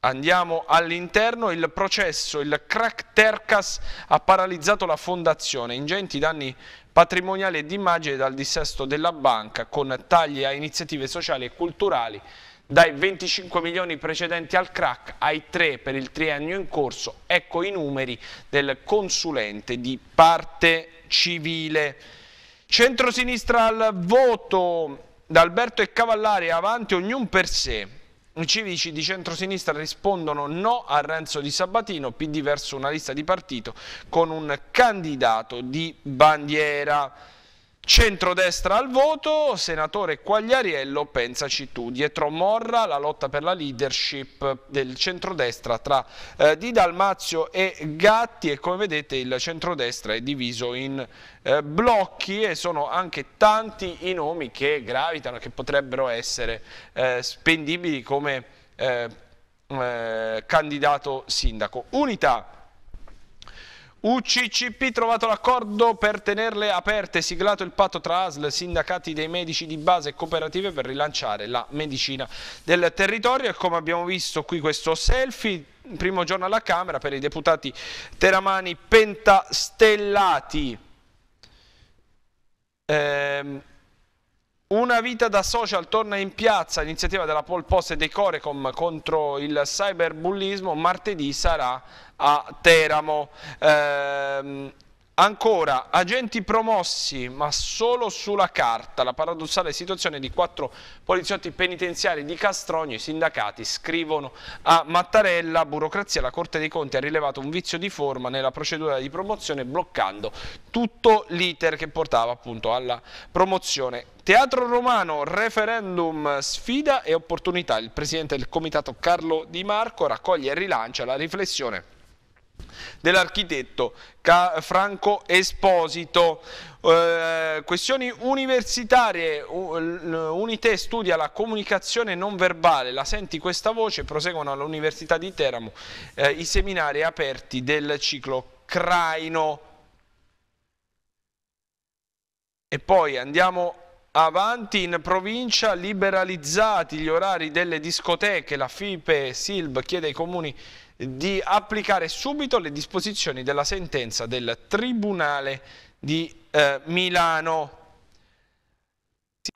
Andiamo all'interno, il processo, il crack Tercas ha paralizzato la fondazione, ingenti danni patrimoniali e d'immagine dal dissesto della banca con tagli a iniziative sociali e culturali dai 25 milioni precedenti al crack ai 3 per il triennio in corso, ecco i numeri del consulente di parte civile. Centrosinistra al voto, da Alberto e Cavallari avanti ognuno per sé. I civici di centrosinistra rispondono no a Renzo di Sabatino, PD verso una lista di partito con un candidato di bandiera. Centrodestra al voto, senatore Quagliariello, pensaci tu. Dietro Morra, la lotta per la leadership del centrodestra tra eh, Di Dalmazio e Gatti e come vedete il centrodestra è diviso in eh, blocchi e sono anche tanti i nomi che gravitano, che potrebbero essere eh, spendibili come eh, eh, candidato sindaco. Unità UCCP trovato l'accordo per tenerle aperte, siglato il patto tra ASL, sindacati dei medici di base e cooperative per rilanciare la medicina del territorio e come abbiamo visto qui questo selfie, primo giorno alla Camera per i deputati teramani pentastellati. Ehm, una vita da social torna in piazza, iniziativa della Pol Post e dei Corecom contro il cyberbullismo, martedì sarà a Teramo. Ehm, Ancora, agenti promossi ma solo sulla carta, la paradossale situazione di quattro poliziotti penitenziari di Castrogno, i sindacati scrivono a Mattarella, burocrazia, la Corte dei Conti ha rilevato un vizio di forma nella procedura di promozione bloccando tutto l'iter che portava appunto alla promozione Teatro Romano, referendum, sfida e opportunità. Il presidente del comitato Carlo Di Marco raccoglie e rilancia la riflessione dell'architetto Franco Esposito. Eh, questioni universitarie, Unite studia la comunicazione non verbale, la senti questa voce, proseguono all'Università di Teramo eh, i seminari aperti del ciclo Craino. E poi andiamo avanti in provincia, liberalizzati gli orari delle discoteche, la FIPE Silb chiede ai comuni di applicare subito le disposizioni della sentenza del Tribunale di eh, Milano.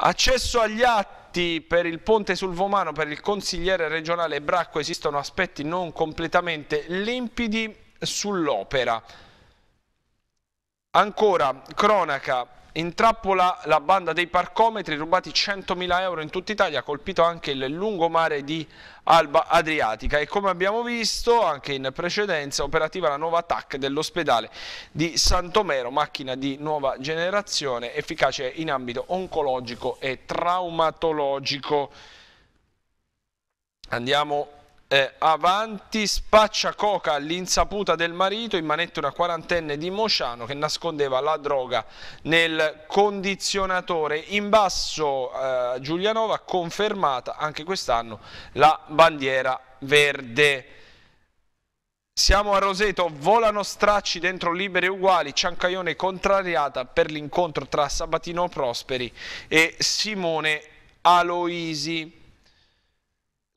Accesso agli atti per il ponte sul Vomano per il consigliere regionale Bracco esistono aspetti non completamente limpidi sull'opera. Ancora, cronaca, intrappola la banda dei parcometri, rubati 100.000 euro in tutta Italia, colpito anche il lungomare di Alba Adriatica e come abbiamo visto anche in precedenza operativa la nuova TAC dell'ospedale di Santomero, macchina di nuova generazione efficace in ambito oncologico e traumatologico. Andiamo eh, avanti, spaccia coca all'insaputa del marito, in manette una quarantenne di Mociano che nascondeva la droga nel condizionatore. In basso eh, Giulianova confermata anche quest'anno la bandiera verde. Siamo a Roseto, volano stracci dentro libere uguali, Ciancaione contrariata per l'incontro tra Sabatino Prosperi e Simone Aloisi.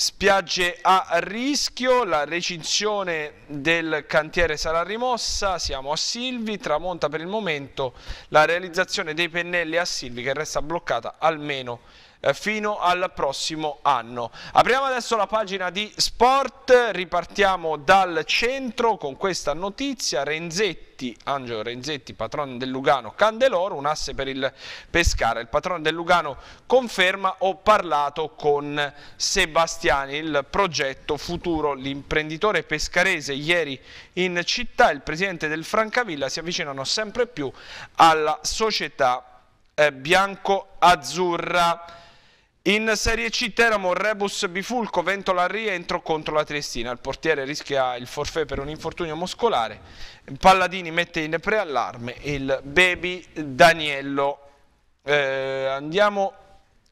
Spiagge a rischio, la recinzione del cantiere sarà rimossa, siamo a Silvi, tramonta per il momento la realizzazione dei pennelli a Silvi che resta bloccata almeno eh, fino al prossimo anno. Apriamo adesso la pagina di sport, ripartiamo dal centro con questa notizia, Renzetti Angelo Renzetti, patrono del Lugano, Candeloro, un asse per il Pescara. Il patrono del Lugano conferma, ho parlato con Sebastiani, il progetto futuro, l'imprenditore pescarese ieri in città, il presidente del Francavilla si avvicinano sempre più alla società eh, bianco-azzurra. In Serie C Teramo, Rebus Bifulco, Ventola al rientro contro la Triestina. Il portiere rischia il forfè per un infortunio muscolare. Palladini mette in preallarme il baby Daniello. Eh, andiamo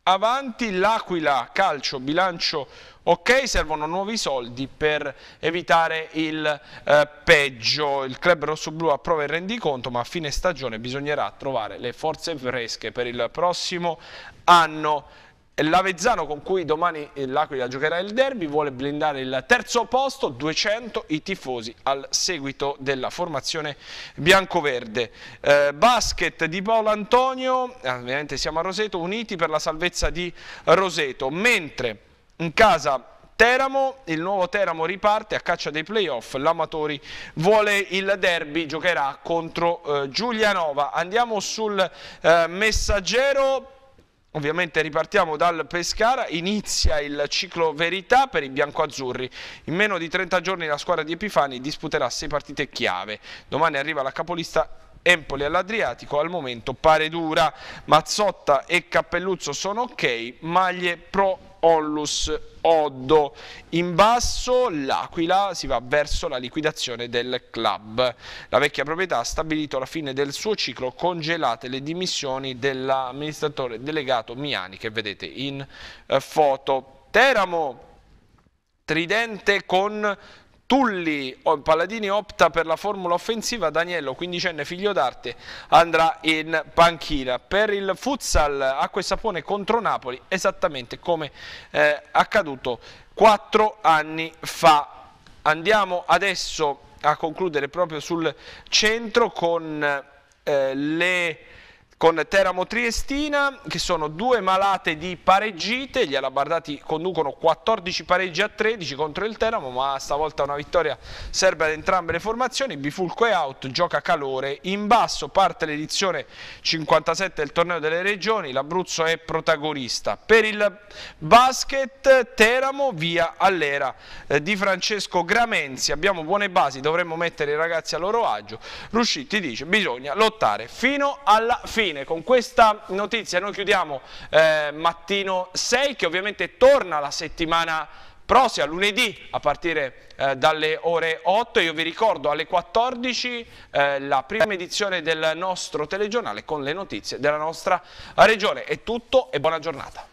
avanti, l'Aquila, calcio, bilancio ok, servono nuovi soldi per evitare il eh, peggio. Il club rossoblu approva il rendiconto, ma a fine stagione bisognerà trovare le forze fresche per il prossimo anno. L'Avezzano con cui domani l'Aquila giocherà il derby vuole blindare il terzo posto, 200 i tifosi al seguito della formazione biancoverde. Eh, basket di Paolo Antonio, ah, ovviamente siamo a Roseto, uniti per la salvezza di Roseto, mentre in casa Teramo, il nuovo Teramo riparte a caccia dei playoff, l'Amatori vuole il derby, giocherà contro eh, Giulianova. Andiamo sul eh, messaggero Ovviamente ripartiamo dal Pescara, inizia il ciclo verità per i biancoazzurri. In meno di 30 giorni la squadra di Epifani disputerà 6 partite chiave. Domani arriva la capolista Empoli all'Adriatico al momento pare dura. Mazzotta e Cappelluzzo sono ok, maglie pro Onlus, Oddo. In basso l'Aquila si va verso la liquidazione del club. La vecchia proprietà ha stabilito la fine del suo ciclo congelate le dimissioni dell'amministratore delegato Miani che vedete in eh, foto. Teramo tridente con Tulli Palladini opta per la formula offensiva, Daniello, quindicenne figlio d'arte, andrà in panchina. Per il futsal Acque Sapone contro Napoli, esattamente come eh, accaduto quattro anni fa. Andiamo adesso a concludere proprio sul centro con eh, le con Teramo Triestina che sono due malate di pareggite, gli alabardati conducono 14 pareggi a 13 contro il Teramo ma stavolta una vittoria serve ad entrambe le formazioni, Bifulco è out, gioca calore, in basso parte l'edizione 57 del torneo delle regioni, l'Abruzzo è protagonista. Per il basket Teramo via all'era eh, di Francesco Gramenzi, abbiamo buone basi, dovremmo mettere i ragazzi a loro agio, Ruscitti dice bisogna lottare fino alla fine. Infine con questa notizia noi chiudiamo eh, Mattino 6 che ovviamente torna la settimana prossima, lunedì a partire eh, dalle ore 8 io vi ricordo alle 14 eh, la prima edizione del nostro telegiornale con le notizie della nostra regione. È tutto e buona giornata.